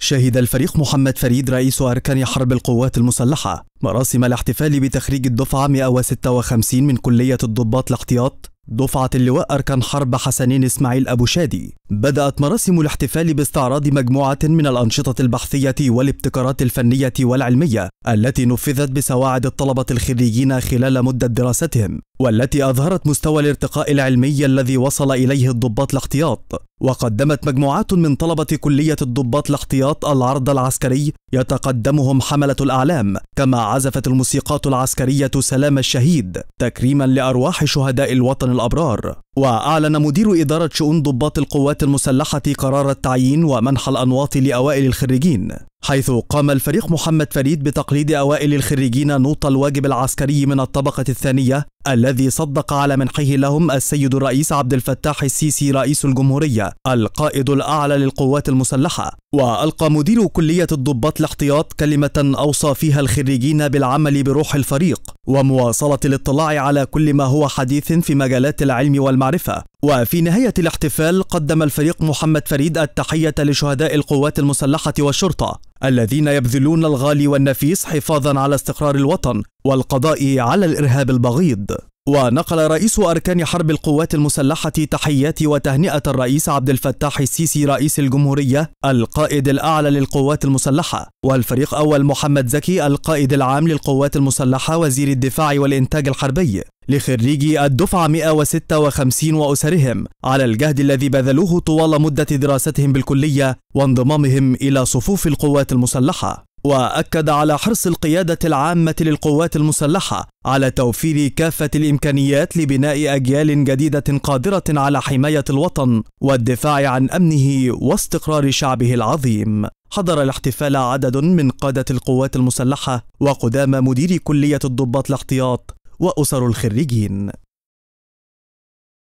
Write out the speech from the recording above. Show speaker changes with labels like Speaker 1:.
Speaker 1: شهد الفريق محمد فريد رئيس أركان حرب القوات المسلحة مراسم الاحتفال بتخريج الدفعة 156 من كلية الضباط الاحتياط دفعة اللواء أركان حرب حسنين إسماعيل أبو شادي بدأت مراسم الاحتفال باستعراض مجموعة من الأنشطة البحثية والابتكارات الفنية والعلمية التي نفذت بسواعد الطلبة الخريجين خلال مدة دراستهم والتي أظهرت مستوى الارتقاء العلمي الذي وصل إليه الضباط الاحتياط وقدمت مجموعات من طلبة كلية الضباط الاحتياط العرض العسكري يتقدمهم حملة الأعلام كما عزفت الموسيقات العسكرية سلام الشهيد تكريما لأرواح شهداء الوطن الأبرار وأعلن مدير إدارة شؤون ضباط القوات المسلحة قرار التعيين ومنح الأنواط لأوائل الخريجين حيث قام الفريق محمد فريد بتقليد أوائل الخريجين نوط الواجب العسكري من الطبقة الثانية الذي صدق على منحه لهم السيد الرئيس عبد الفتاح السيسي رئيس الجمهورية القائد الأعلى للقوات المسلحة وألقى مدير كلية الضباط الاحتياط كلمة أوصى فيها الخريجين بالعمل بروح الفريق ومواصلة الاطلاع على كل ما هو حديث في مجالات العلم والمعرفة وفي نهاية الاحتفال قدم الفريق محمد فريد التحية لشهداء القوات المسلحة والشرطة الذين يبذلون الغالي والنفيس حفاظا على استقرار الوطن والقضاء على الإرهاب البغيض ونقل رئيس أركان حرب القوات المسلحة تحيات وتهنئة الرئيس عبد الفتاح السيسي رئيس الجمهورية القائد الأعلى للقوات المسلحة والفريق أول محمد زكي القائد العام للقوات المسلحة وزير الدفاع والإنتاج الحربي لخريجي الدفعة 156 وأسرهم على الجهد الذي بذلوه طوال مدة دراستهم بالكلية وانضمامهم إلى صفوف القوات المسلحة واكد على حرص القياده العامه للقوات المسلحه على توفير كافه الامكانيات لبناء اجيال جديده قادره على حمايه الوطن والدفاع عن امنه واستقرار شعبه العظيم حضر الاحتفال عدد من قاده القوات المسلحه وقدام مدير كليه الضباط الاحتياط واسر الخريجين